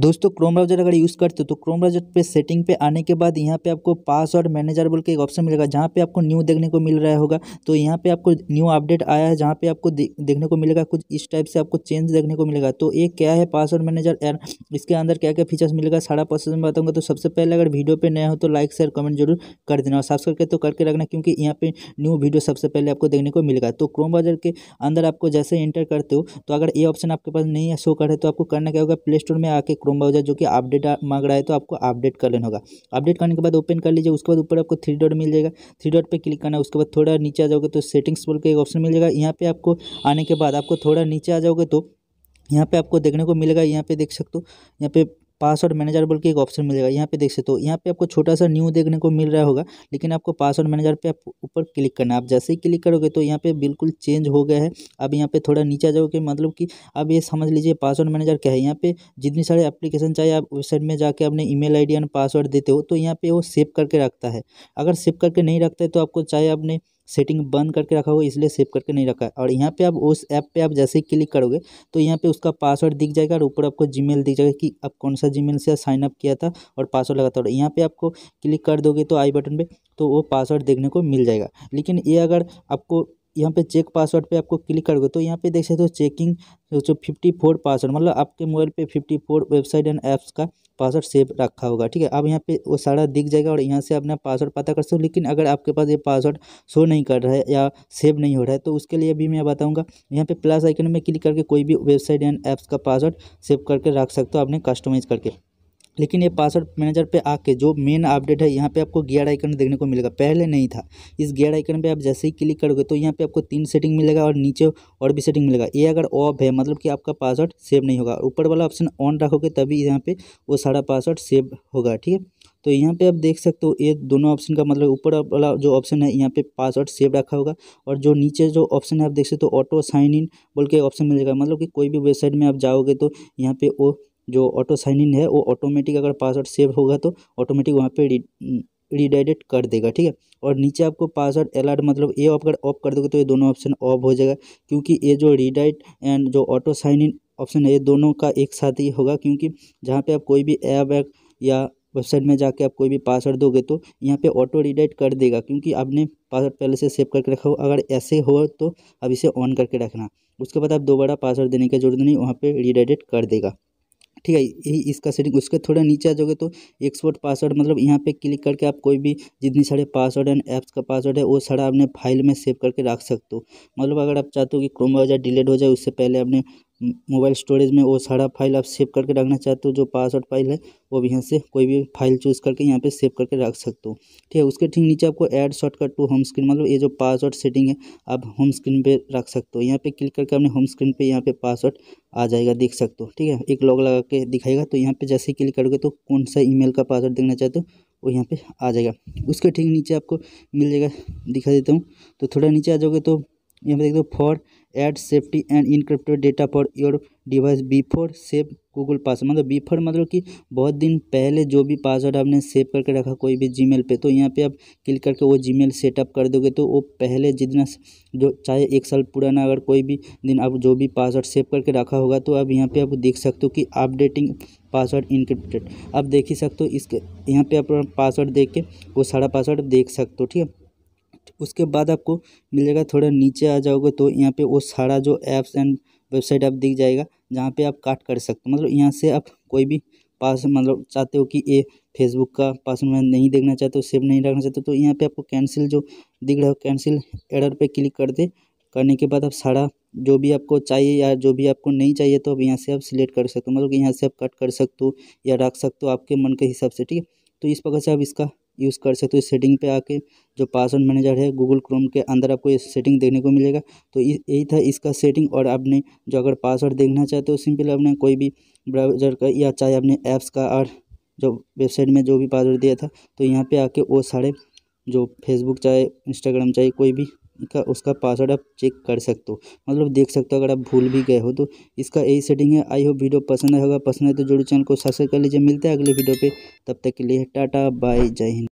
दोस्तों Chrome browser अगर use करते हो तो क्रोम ब्राउजर पे सेटिंग पे आने के बाद यहाँ पे आपको पासवर्ड मैनेजर बोल के एक ऑप्शन मिलेगा जहाँ पे आपको न्यू देखने को मिल रहा होगा तो यहाँ पे आपको न्यू अपडेट आया है जहाँ पे आपको देखने को मिलेगा कुछ इस टाइप से आपको चेंज देखने को मिलेगा तो ये क्या है पासवर्ड मैनेजर एंड इसके अंदर क्या क्या फीचर्स मिलेगा सारा प्रोसेस में बताऊँगा तो सबसे पहले अगर वीडियो पर नया हो तो लाइक शेयर कमेंट जरूर कर देना और सब्सक्राइब करके तो करके रखना क्योंकि यहाँ पे न्यू वीडियो सबसे पहले आपको देखने को मिलेगा तो क्रोम ब्राउजर के अंदर आपको जैसे एंटर करते हो तो अगर ये ऑप्शन आपके पास नहीं है शो करे तो आपको करना क्या होगा प्ले स्टोर में आके क्रोम ब्राउजर जो कि अपडेट मांग रहा है तो आपको अपडेट कर लेना होगा अपडेट करने के बाद ओपन कर लीजिए उसके बाद ऊपर आपको थ्री डॉट मिल जाएगा थ्री डॉट पर क्लिक करना है उसके बाद थोड़ा नीचे आ जाओगे तो सेटिंग्स बोल के एक ऑप्शन मिल जाएगा यहाँ पे आपको आने के बाद आपको थोड़ा नीचे आ जाओगे तो यहाँ पे आपको देखने को मिलेगा यहाँ पे देख सकते हो यहाँ पे पासवर्ड मैनेजर बोल के एक ऑप्शन मिलेगा यहाँ पे देख सकते हो यहाँ पे आपको छोटा सा न्यू देखने को मिल रहा होगा लेकिन आपको पासवर्ड मैनेजर पे आप ऊपर क्लिक करना है आप जैसे ही क्लिक करोगे तो यहाँ पे बिल्कुल चेंज हो गया है अब यहाँ पे थोड़ा नीचे जाओगे मतलब कि अब ये समझ लीजिए पासवर्ड मैनेजर क्या है यहाँ पे जितनी सारे एप्लीकेशन चाहे आप वेबसाइट में जाके अपने ई मेल एंड पासवर्ड देते हो तो यहाँ पे वो सेव करके रखता है अगर सेव करके नहीं रखता है तो आपको चाहे अपने सेटिंग बंद करके रखा होगा इसलिए सेव करके नहीं रखा है और यहाँ पे आप उस ऐप पे आप जैसे ही क्लिक करोगे तो यहाँ पे उसका पासवर्ड दिख जाएगा और ऊपर आपको जीमेल दिख जाएगा कि आप कौन सा जीमेल से साइन अप किया था और पासवर्ड लगा था और यहाँ पे आपको क्लिक कर दोगे तो आई बटन पे तो वो पासवर्ड देखने को मिल जाएगा लेकिन ये अगर आपको यहाँ पे चेक पासवर्ड पे आपको क्लिक करोगे तो यहाँ पे देख सकते हो चेकिंग जो फिफ्टी फोर पासवर्ड मतलब आपके मोबाइल पे fifty four website and apps का पासवर्ड सेव रखा होगा ठीक है अब यहाँ पे वो सारा दिख जाएगा और यहाँ से अपना पासवर्ड पता कर सकते हो लेकिन अगर आपके पास ये पासवर्ड शो नहीं कर रहा है या सेव नहीं हो रहा है तो उसके लिए भी मैं बताऊँगा यहाँ पे प्लस आइकन में क्लिक करके कोई भी वेबसाइट एंड ऐप्स का पासवर्ड सेव करके रख सकते हो आपने कस्टमाइज़ करके लेकिन ये पासवर्ड मैनेजर पे आके जो मेन अपडेट है यहाँ पे आपको गियर आइकन देखने को मिलेगा पहले नहीं था इस गियर आइकन पे आप जैसे ही क्लिक करोगे तो यहाँ पे आपको तीन सेटिंग मिलेगा और नीचे और भी सेटिंग मिलेगा ये अगर ऑफ है मतलब कि आपका पासवर्ड सेव नहीं होगा ऊपर वाला ऑप्शन ऑन रखोगे तभी यहाँ पर वो सारा पासवर्ड सेव होगा ठीक है तो यहाँ पे आप देख सकते हो ये दोनों ऑप्शन का मतलब ऊपर वाला जो ऑप्शन है यहाँ पे पासवर्ड सेव रखा होगा और जो नीचे जो ऑप्शन है आप देख सकते हो ऑटो साइन इन बोल के ऑप्शन मिल जाएगा मतलब कि कोई भी वेबसाइट में आप जाओगे तो यहाँ पे वो जो ऑटो साइन इन है वो ऑटोमेटिक अगर पासवर्ड सेव होगा तो ऑटोमेटिक वहाँ पे रिडायरेक्ट कर देगा ठीक है और नीचे आपको पासवर्ड अलर्ट मतलब ये अगर ऑफ कर दोगे तो ये दोनों ऑप्शन ऑफ हो जाएगा क्योंकि ये जो रिडाइट एंड जो ऑटो साइन इन ऑप्शन है ये दोनों का एक साथ ही होगा क्योंकि जहाँ पर आप कोई भी ऐप ऐप या वेबसाइट में जाके आप कोई भी पासवर्ड दोगे तो यहाँ पे ऑटो रिडाइट कर देगा क्योंकि आपने पासवर्ड पहले से सेव करके रखा हो अगर ऐसे हो तो अब इसे ऑन करके रखना उसके बाद आप दोबारा पासवर्ड देने की जरूरत नहीं वहाँ पे रिडाइट कर देगा ठीक है यही इसका सेटिंग उसके थोड़ा नीचे आ जाओगे तो एक्सपोर्ट पासवर्ड मतलब यहाँ पे क्लिक करके आप कोई भी जितनी सारे पासवर्ड एंड ऐप्स का पासवर्ड है वो सारा आपने फाइल में सेव करके रख सकते हो मतलब अगर आप चाहते हो कि क्रोम ब्राउजर डिलीट हो जाए उससे पहले आपने मोबाइल स्टोरेज में वो सारा फाइल आप सेव करके रखना चाहते हो जो पासवर्ड फाइल है वो भी यहाँ से कोई भी फाइल चूज़ करके यहाँ पे सेव करके रख सकते हो ठीक है उसके ठीक नीचे आपको add shortcut to home screen मतलब ये जो पासवर्ड सेटिंग है आप होम स्क्रीन पे रख सकते हो यहाँ पे क्लिक करके अपने होम स्क्रीन पे यहाँ पे पासवर्ड आ जाएगा देख सकते हो ठीक है एक लॉग लगा के दिखाएगा तो यहाँ पे जैसे क्लिक करोगे तो कौन सा मेल का पासवर्ड देखना चाहते हो वो यहाँ पे आ जाएगा उसके ठीक नीचे आपको मिल जाएगा दिखा देता हूँ तो थोड़ा नीचे आ जाओगे तो यहाँ पे देख दो for added safety and encrypted data for your device before save Google pass मतलब बिफोर मतलब कि बहुत दिन पहले जो भी पासवर्ड आपने सेव करके रखा कोई भी जीमेल पे तो यहाँ पे आप क्लिक करके वो जीमेल सेटअप कर दोगे तो वो पहले जितना जो चाहे एक साल पुराना अगर कोई भी दिन आप जो भी पासवर्ड सेव करके रखा होगा तो अब यहाँ पे आप देख सकते हो कि अपडेटिंग पासवर्ड इनक्रिप्टेड आप देख ही सकते हो इसके यहाँ पर आप पासवर्ड देख के वो सारा पासवर्ड देख सकते हो ठीक है उसके बाद आपको मिलेगा थोड़ा नीचे आ जाओगे तो यहाँ पे वो सारा जो ऐप्स एंड वेबसाइट आप दिख जाएगा जहाँ पे आप काट कर सकते हो मतलब यहाँ से आप कोई भी पास मतलब चाहते हो कि ये फेसबुक का पासवर्ड मैं नहीं देखना चाहते हो सेव नहीं रखना चाहते तो यहाँ पे आपको कैंसिल जो दिख रहा हो कैंसिल एडर पे क्लिक कर दे करने के बाद आप सारा जो भी आपको चाहिए या जो भी आपको नहीं चाहिए तो अब यहाँ से आप सिलेक्ट कर सकते हो मतलब यहाँ से आप कट कर सकते हो या रख सकते हो आपके मन के हिसाब से ठीक है तो इस प्रकार से आप इसका यूज़ कर सकते हो इस सेटिंग पे आके जो पासवर्ड मैनेजर है गूगल क्रोम के अंदर आपको ये सेटिंग देखने को मिलेगा तो यही था इसका सेटिंग और आपने जो अगर पासवर्ड देखना चाहते हो सिंपल आपने कोई भी ब्राउजर का या चाहे आपने ऐप्स का और जो वेबसाइट में जो भी पासवर्ड दिया था तो यहाँ पर आके वो सारे जो फेसबुक चाहे इंस्टाग्राम चाहे कोई भी का उसका पासवर्ड आप चेक कर सकते हो मतलब देख सकते हो अगर आप भूल भी गए हो तो इसका यही सेटिंग है आई होप वीडियो पसंद आएगा पसंद है तो जरूर चैनल को सब्सक्राइब कर लीजिए मिलते हैं अगले वीडियो पे तब तक के लिए टाटा बाय जय हिंद